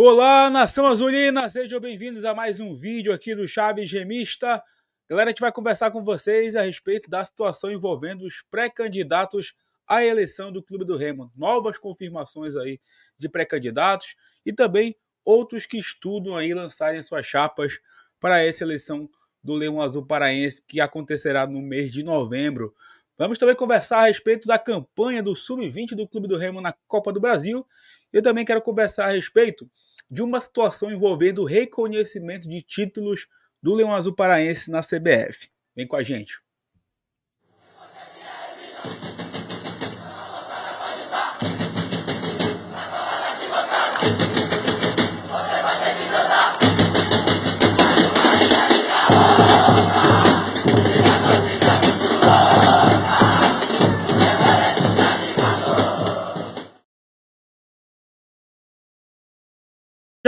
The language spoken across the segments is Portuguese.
Olá, nação azulina! Sejam bem-vindos a mais um vídeo aqui do Chaves Gemista. Galera, a gente vai conversar com vocês a respeito da situação envolvendo os pré-candidatos à eleição do Clube do Remo. Novas confirmações aí de pré-candidatos e também outros que estudam aí lançarem suas chapas para essa eleição do Leão Azul Paraense que acontecerá no mês de novembro. Vamos também conversar a respeito da campanha do Sub-20 do Clube do Remo na Copa do Brasil. Eu também quero conversar a respeito de uma situação envolvendo o reconhecimento de títulos do Leão Azul Paraense na CBF. Vem com a gente.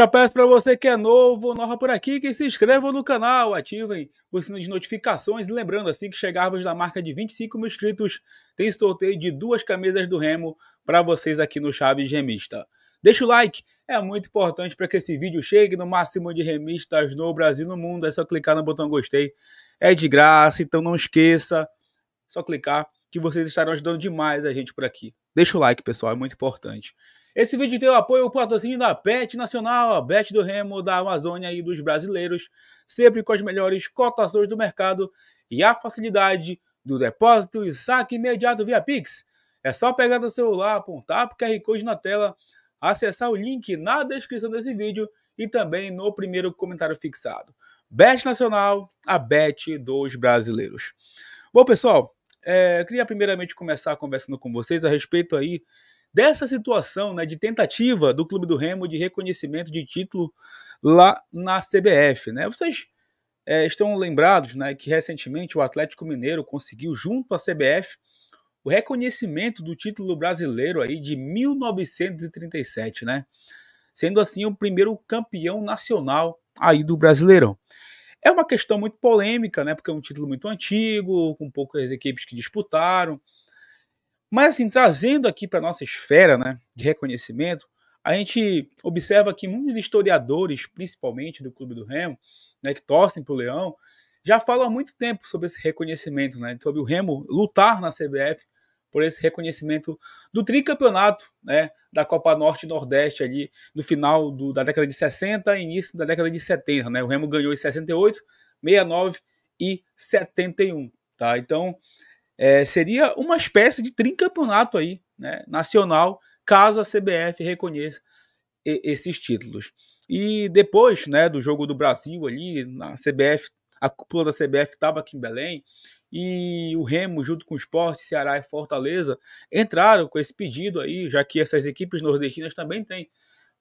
Já peço para você que é novo, nova por aqui, que se inscreva no canal, ativem o sininho de notificações. Lembrando, assim que chegarmos na marca de 25 mil inscritos, tem sorteio de duas camisas do Remo para vocês aqui no Chaves Remista. Deixa o like, é muito importante para que esse vídeo chegue no máximo de remistas no Brasil e no mundo. É só clicar no botão gostei, é de graça, então não esqueça, é só clicar que vocês estarão ajudando demais a gente por aqui. Deixa o like, pessoal, é muito importante. Esse vídeo tem o apoio o patrocínio da PET Nacional, a Bet do Remo, da Amazônia e dos brasileiros, sempre com as melhores cotações do mercado e a facilidade do depósito e saque imediato via Pix. É só pegar do celular, apontar para o QR Code na tela, acessar o link na descrição desse vídeo e também no primeiro comentário fixado. Bet Nacional, a Bet dos brasileiros. Bom, pessoal, é, queria primeiramente começar conversando com vocês a respeito aí dessa situação né, de tentativa do Clube do Remo de reconhecimento de título lá na CBF. Né? Vocês é, estão lembrados né, que recentemente o Atlético Mineiro conseguiu, junto à CBF, o reconhecimento do título brasileiro aí de 1937, né? Sendo assim o primeiro campeão nacional aí do Brasileirão. É uma questão muito polêmica, né? Porque é um título muito antigo, com poucas equipes que disputaram. Mas assim, trazendo aqui para a nossa esfera né, de reconhecimento, a gente observa que muitos historiadores, principalmente do Clube do Remo, né, que torcem para o Leão, já falam há muito tempo sobre esse reconhecimento, né, sobre o Remo lutar na CBF por esse reconhecimento do tricampeonato né, da Copa Norte e Nordeste ali no final do, da década de 60 início da década de 70. Né? O Remo ganhou em 68, 69 e 71. Tá? Então, é, seria uma espécie de tricampeonato aí, né, nacional, caso a CBF reconheça e, esses títulos. E depois né, do jogo do Brasil ali, na CBF, a cúpula da CBF estava aqui em Belém, e o Remo, junto com o Sport, Ceará e Fortaleza, entraram com esse pedido aí, já que essas equipes nordestinas também têm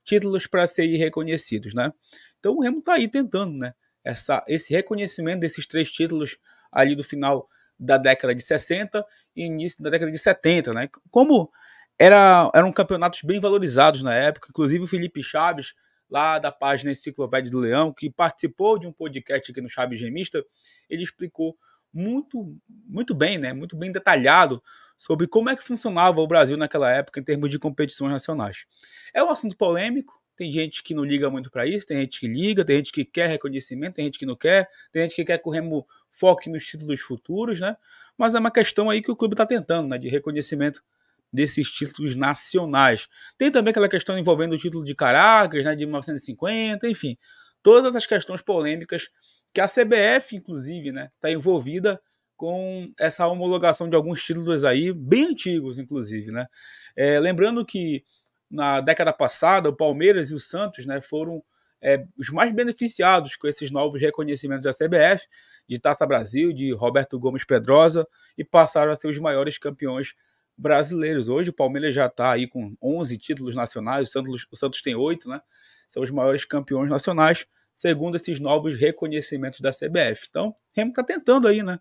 títulos para serem reconhecidos, né? Então o Remo está aí tentando, né? Essa, esse reconhecimento desses três títulos ali do final da década de 60 e início da década de 70, né? Como era, eram campeonatos bem valorizados na época, inclusive o Felipe Chaves, lá da página Enciclopédia do Leão, que participou de um podcast aqui no Chaves Gemista, ele explicou muito, muito bem, né? Muito bem detalhado sobre como é que funcionava o Brasil naquela época em termos de competições nacionais. É um assunto polêmico, tem gente que não liga muito para isso, tem gente que liga, tem gente que quer reconhecimento, tem gente que não quer, tem gente que quer que o Remo foque nos títulos futuros, né? Mas é uma questão aí que o clube está tentando, né? De reconhecimento desses títulos nacionais. Tem também aquela questão envolvendo o título de Caracas, né? De 1950, enfim. Todas as questões polêmicas que a CBF, inclusive, né? Está envolvida com essa homologação de alguns títulos aí, bem antigos, inclusive, né? É, lembrando que na década passada, o Palmeiras e o Santos, né? Foram é, os mais beneficiados com esses novos reconhecimentos da CBF, de Taça Brasil, de Roberto Gomes Pedrosa, e passaram a ser os maiores campeões brasileiros. Hoje o Palmeiras já está aí com 11 títulos nacionais, o Santos, o Santos tem 8, né? São os maiores campeões nacionais, segundo esses novos reconhecimentos da CBF. Então, o Remo está tentando aí, né?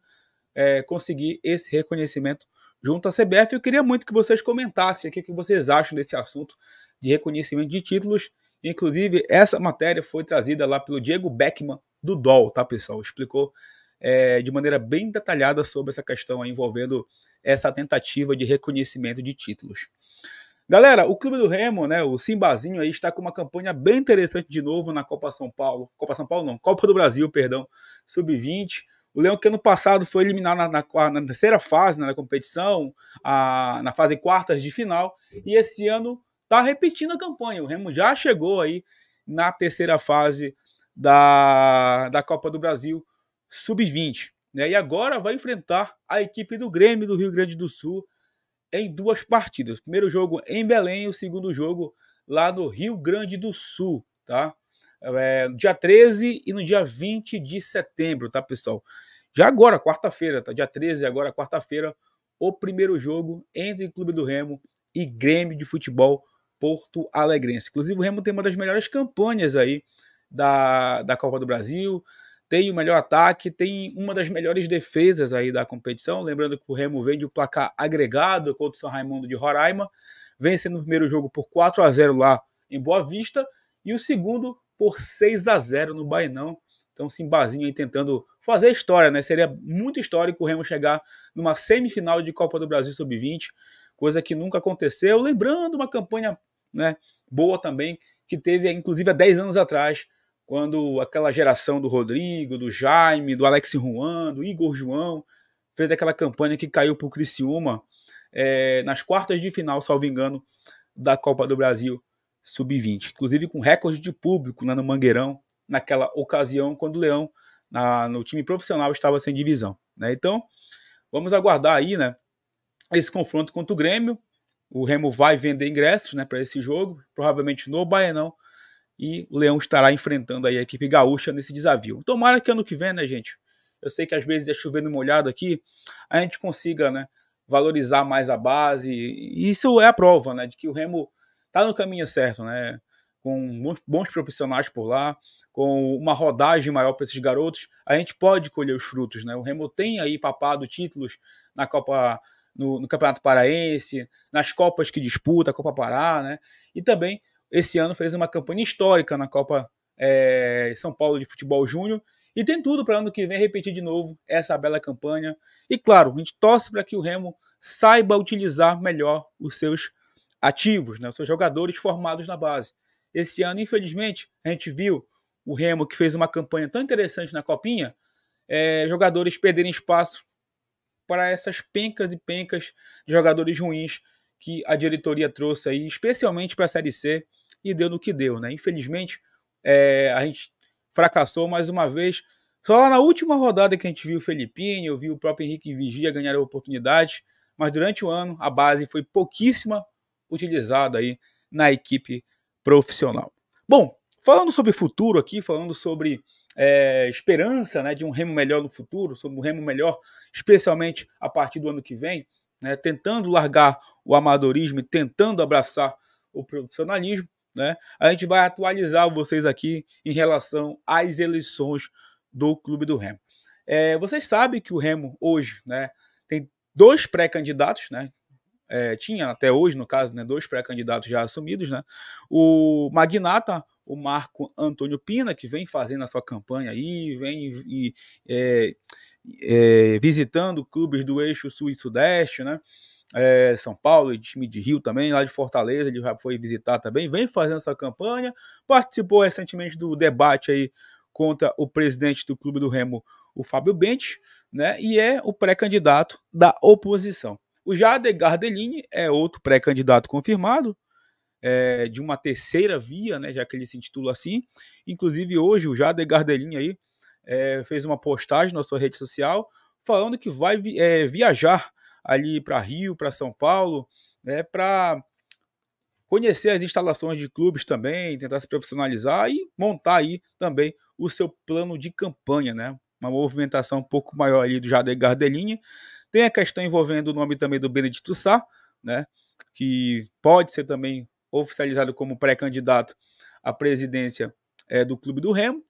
É, conseguir esse reconhecimento junto à CBF. Eu queria muito que vocês comentassem aqui o que vocês acham desse assunto de reconhecimento de títulos Inclusive, essa matéria foi trazida lá pelo Diego Beckman, do DOL, tá, pessoal? Explicou é, de maneira bem detalhada sobre essa questão envolvendo essa tentativa de reconhecimento de títulos. Galera, o Clube do Remo, né, o Simbazinho aí está com uma campanha bem interessante de novo na Copa São Paulo, Copa São Paulo não, Copa do Brasil, perdão, sub-20. O Leão que ano passado foi eliminado na, na, na terceira fase né, da competição, a, na fase quartas de final, e esse ano está repetindo a campanha. O Remo já chegou aí na terceira fase da, da Copa do Brasil Sub-20. Né? E agora vai enfrentar a equipe do Grêmio do Rio Grande do Sul em duas partidas. Primeiro jogo em Belém, o segundo jogo lá no Rio Grande do Sul, tá? É, dia 13 e no dia 20 de setembro, tá, pessoal? Já agora, quarta-feira, tá? Dia 13, agora, quarta-feira, o primeiro jogo entre Clube do Remo e Grêmio de Futebol Porto Alegrense. Inclusive, o Remo tem uma das melhores campanhas aí da, da Copa do Brasil, tem o melhor ataque, tem uma das melhores defesas aí da competição. Lembrando que o Remo vem de um placar agregado contra o São Raimundo de Roraima, vencendo o primeiro jogo por 4 a 0 lá em Boa Vista e o segundo por 6 a 0 no Bainão. Então, Simbazinho aí tentando fazer história, né? Seria muito histórico o Remo chegar numa semifinal de Copa do Brasil Sub-20 coisa que nunca aconteceu. Lembrando uma campanha né, boa também, que teve inclusive há 10 anos atrás, quando aquela geração do Rodrigo, do Jaime, do Alex Juan, do Igor João, fez aquela campanha que caiu para o Criciúma é, nas quartas de final, salvo engano, da Copa do Brasil Sub-20. Inclusive com recorde de público né, no Mangueirão, naquela ocasião, quando o Leão, na, no time profissional, estava sem divisão. Né? Então, vamos aguardar aí, né? esse confronto contra o Grêmio. O Remo vai vender ingressos né, para esse jogo, provavelmente no Baianão. E o Leão estará enfrentando aí a equipe gaúcha nesse desafio. Tomara que ano que vem, né, gente? Eu sei que às vezes é chovendo molhado aqui, a gente consiga né, valorizar mais a base. E isso é a prova né, de que o Remo está no caminho certo, né? Com bons profissionais por lá, com uma rodagem maior para esses garotos, a gente pode colher os frutos, né? O Remo tem aí papado títulos na Copa no, no, Campeonato Paraense, nas Copas que disputa, a Copa Pará, né? E também esse ano fez uma campanha histórica na Copa é, São Paulo de Futebol Júnior. E tem tudo para ano que vem repetir de novo essa bela campanha. E claro, a gente torce para que o Remo saiba utilizar melhor os seus ativos, né? os seus jogadores formados na base. Esse ano, infelizmente, a gente viu o Remo que fez uma campanha tão interessante na Copinha, é, jogadores perderem espaço para essas pencas e pencas de jogadores ruins que a diretoria trouxe aí, especialmente para a Série C, e deu no que deu, né? Infelizmente, é, a gente fracassou mais uma vez. Só lá na última rodada que a gente viu o Felipinho, viu o próprio Henrique Vigia ganhar a oportunidade, mas durante o ano a base foi pouquíssima utilizada aí na equipe profissional. Bom, falando sobre futuro aqui, falando sobre é, esperança né, de um remo melhor no futuro, sobre um remo melhor, especialmente a partir do ano que vem, né, tentando largar o amadorismo e tentando abraçar o profissionalismo, né, a gente vai atualizar vocês aqui em relação às eleições do Clube do Remo. É, vocês sabem que o Remo hoje né, tem dois pré-candidatos, né, é, tinha até hoje, no caso, né, dois pré-candidatos já assumidos, né? O Magnata, o Marco Antônio Pina, que vem fazendo a sua campanha aí, vem e, é, é, visitando clubes do eixo sul e sudeste, né? É, São Paulo e time de Rio também, lá de Fortaleza, ele já foi visitar também, vem fazendo essa campanha, participou recentemente do debate aí contra o presidente do clube do Remo, o Fábio Bente, né? E é o pré-candidato da oposição. O Jader Gardelini é outro pré-candidato confirmado, é, de uma terceira via, né, já que ele se intitula assim. Inclusive hoje o Jader Gardelinho aí é, fez uma postagem na sua rede social falando que vai é, viajar ali para Rio, para São Paulo, né, para conhecer as instalações de clubes também, tentar se profissionalizar e montar aí também o seu plano de campanha, né? Uma movimentação um pouco maior ali do Jader Gardelinha. Tem a questão envolvendo o nome também do Benedito Sá, né? Que pode ser também oficializado como pré-candidato à presidência é, do Clube do Remo.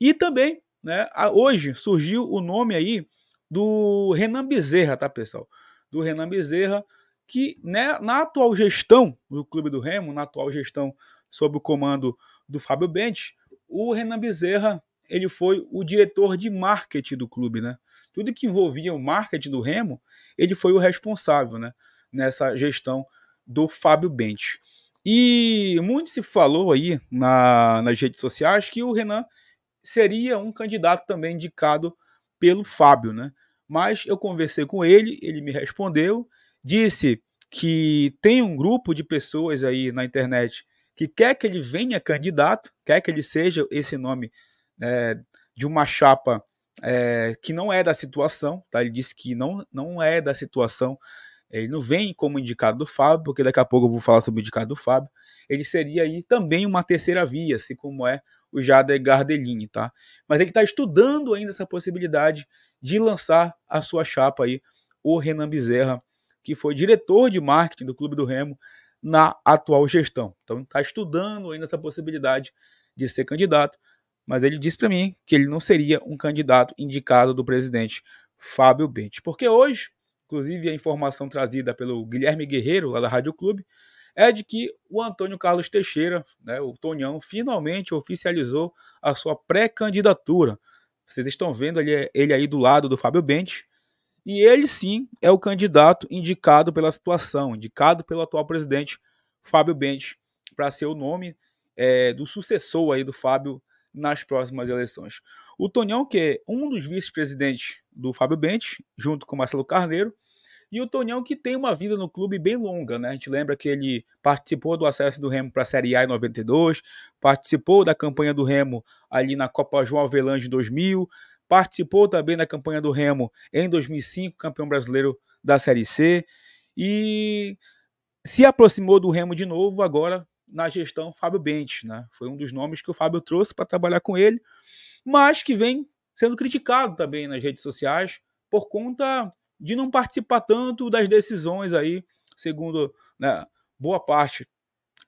E também, né, hoje surgiu o nome aí do Renan Bezerra, tá, pessoal? Do Renan Bezerra, que né, na atual gestão do Clube do Remo, na atual gestão sob o comando do Fábio Bentes, o Renan Bezerra ele foi o diretor de marketing do clube, né? Tudo que envolvia o marketing do Remo, ele foi o responsável, né? Nessa gestão do Fábio Bentes. E muito se falou aí na, nas redes sociais que o Renan seria um candidato também indicado pelo Fábio, né? Mas eu conversei com ele, ele me respondeu, disse que tem um grupo de pessoas aí na internet que quer que ele venha candidato, quer que ele seja esse nome é, de uma chapa é, que não é da situação, tá? Ele disse que não, não é da situação ele não vem como indicado do Fábio, porque daqui a pouco eu vou falar sobre o indicado do Fábio, ele seria aí também uma terceira via, assim como é o Jader Gardelini, tá? Mas ele está estudando ainda essa possibilidade de lançar a sua chapa aí, o Renan Bezerra, que foi diretor de marketing do Clube do Remo na atual gestão. Então está estudando ainda essa possibilidade de ser candidato, mas ele disse para mim que ele não seria um candidato indicado do presidente Fábio Bente, porque hoje inclusive a informação trazida pelo Guilherme Guerreiro, lá da Rádio Clube, é de que o Antônio Carlos Teixeira, né, o Tonhão, finalmente oficializou a sua pré-candidatura. Vocês estão vendo ele, é, ele aí do lado do Fábio Bente. E ele sim é o candidato indicado pela situação, indicado pelo atual presidente Fábio Bente, para ser o nome é, do sucessor aí do Fábio nas próximas eleições. O Tonhão, que é um dos vice-presidentes do Fábio Bente, junto com Marcelo Carneiro, e o Tonhão que tem uma vida no clube bem longa, né? A gente lembra que ele participou do acesso do Remo para a Série A em 92, participou da campanha do Remo ali na Copa João Avelange em 2000, participou também da campanha do Remo em 2005, campeão brasileiro da Série C, e se aproximou do Remo de novo agora na gestão Fábio Bentes, né? Foi um dos nomes que o Fábio trouxe para trabalhar com ele, mas que vem sendo criticado também nas redes sociais por conta de não participar tanto das decisões aí, segundo né, boa parte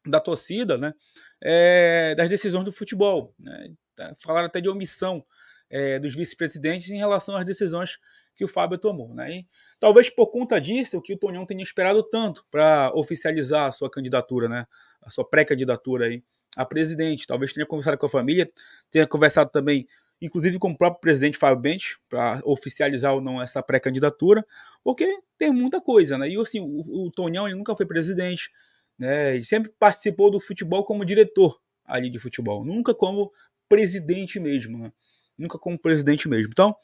da torcida, né, é, das decisões do futebol. Né, falaram até de omissão é, dos vice-presidentes em relação às decisões que o Fábio tomou. Né? E, talvez por conta disso, o que o Tonhão tenha esperado tanto para oficializar a sua candidatura, né? a sua pré-candidatura aí a presidente. Talvez tenha conversado com a família, tenha conversado também inclusive com o próprio presidente Fábio Bente, para oficializar ou não essa pré-candidatura, porque tem muita coisa, né? E assim, o, o Tonhão ele nunca foi presidente, né? Ele sempre participou do futebol como diretor ali de futebol, nunca como presidente mesmo, né? Nunca como presidente mesmo. Então,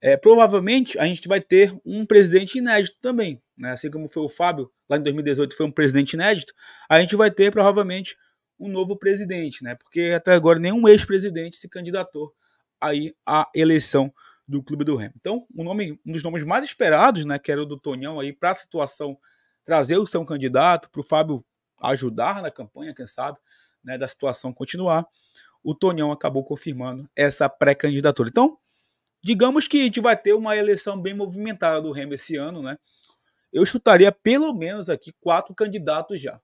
é, provavelmente a gente vai ter um presidente inédito também, né? Assim como foi o Fábio lá em 2018 foi um presidente inédito, a gente vai ter provavelmente um novo presidente, né? Porque até agora nenhum ex-presidente se candidatou aí a eleição do clube do Remo. Então, um, nome, um dos nomes mais esperados, né, que era o do Tonhão aí para a situação trazer o seu candidato, para o Fábio ajudar na campanha, quem sabe, né, da situação continuar. O Tonhão acabou confirmando essa pré-candidatura. Então, digamos que a gente vai ter uma eleição bem movimentada do Remo esse ano, né? Eu chutaria pelo menos aqui quatro candidatos já.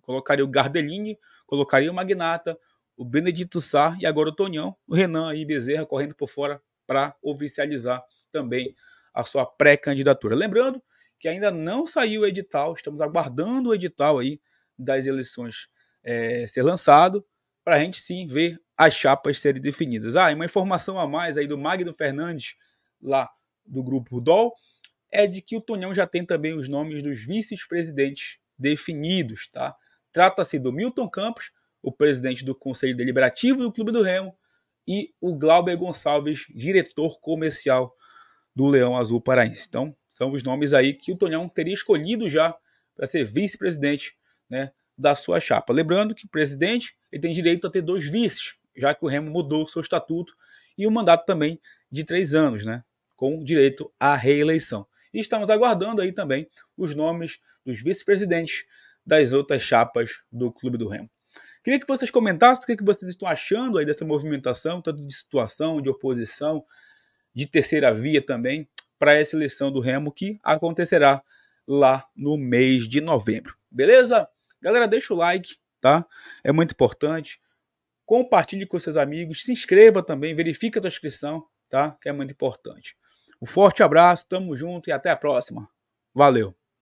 Colocaria o Gardelini, colocaria o Magnata, o Benedito Sá e agora o Tonhão, o Renan e Bezerra correndo por fora para oficializar também a sua pré-candidatura. Lembrando que ainda não saiu o edital, estamos aguardando o edital aí das eleições é, ser lançado, para a gente sim ver as chapas serem definidas. Ah, e uma informação a mais aí do Magno Fernandes, lá do grupo DOL, é de que o Tonhão já tem também os nomes dos vice-presidentes definidos, tá? Trata-se do Milton Campos, o presidente do Conselho Deliberativo do Clube do Remo, e o Glauber Gonçalves, diretor comercial do Leão Azul Paraense. Então, são os nomes aí que o Tonhão teria escolhido já para ser vice-presidente né, da sua chapa. Lembrando que o presidente ele tem direito a ter dois vices, já que o Remo mudou seu estatuto e o mandato também de três anos, né, com direito à reeleição. E estamos aguardando aí também os nomes dos vice-presidentes das outras chapas do Clube do Remo. Queria que vocês comentassem o que, vocês estão achando aí dessa movimentação, tanto de situação, de oposição, de terceira via também, para essa eleição do Remo que acontecerá lá no mês de novembro. Beleza? Galera, deixa o like, tá? É muito importante. Compartilhe com seus amigos, se inscreva também, verifique a transcrição, tá? Que é muito importante. Um forte abraço, tamo junto e até a próxima. Valeu!